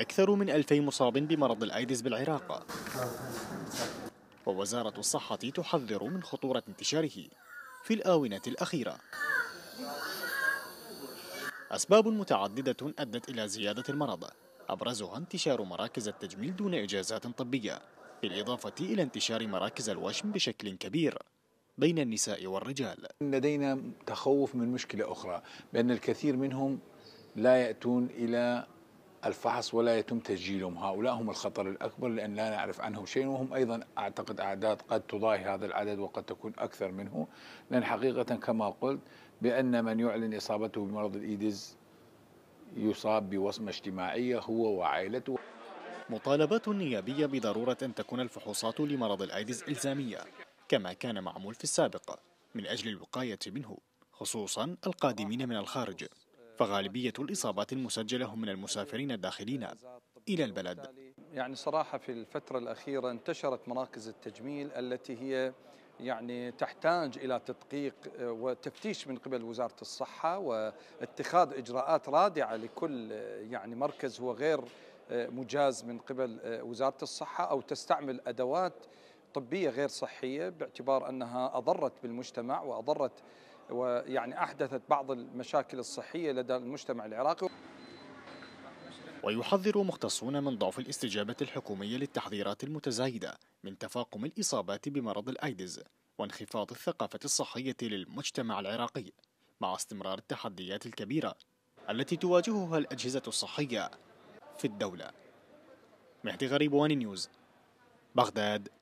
أكثر من 2000 مصاب بمرض الأيدز بالعراق ووزارة الصحة تحذر من خطورة انتشاره في الآونة الأخيرة أسباب متعددة أدت إلى زيادة المرض أبرزها انتشار مراكز التجميل دون إجازات طبية بالإضافة إلى انتشار مراكز الوشم بشكل كبير بين النساء والرجال لدينا تخوف من مشكلة أخرى بأن الكثير منهم لا يأتون إلى الفحص ولا يتم تسجيلهم هؤلاء هم الخطر الأكبر لأن لا نعرف عنهم شيء وهم أيضا أعتقد أعداد قد تضاهي هذا العدد وقد تكون أكثر منه لأن حقيقة كما قلت بأن من يعلن إصابته بمرض الإيدز يصاب بوصمة اجتماعية هو وعائلته مطالبات نيابية بضرورة أن تكون الفحوصات لمرض الأيدز إلزامية كما كان معمول في السابق من أجل الوقاية منه خصوصا القادمين من الخارج فغالبية الإصابات المسجلة هم من المسافرين الداخلين إلى البلد يعني صراحة في الفترة الأخيرة انتشرت مراكز التجميل التي هي يعني تحتاج إلى تدقيق آه، وتفتيش من قبل وزارة الصحة واتخاذ إجراءات رادعة لكل آه، يعني مركز هو غير آه، مجاز من قبل وزارة الصحة أو تستعمل أدوات طبية غير صحية باعتبار أنها أضرت بالمجتمع وأضرت ويعني أحدثت بعض المشاكل الصحية لدى المجتمع العراقي ويحذر مختصون من ضعف الاستجابة الحكومية للتحذيرات المتزايدة من تفاقم الإصابات بمرض الأيدز وانخفاض الثقافة الصحية للمجتمع العراقي مع استمرار التحديات الكبيرة التي تواجهها الأجهزة الصحية في الدولة مهدي غريب وان نيوز بغداد